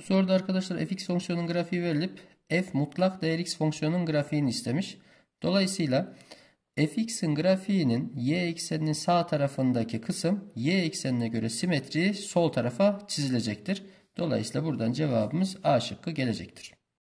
Bu soruda arkadaşlar fx fonksiyonun grafiği verilip f mutlak değer x fonksiyonun grafiğini istemiş. Dolayısıyla fx'in grafiğinin y ekseninin sağ tarafındaki kısım y eksenine göre simetri sol tarafa çizilecektir. Dolayısıyla buradan cevabımız A şıkkı gelecektir.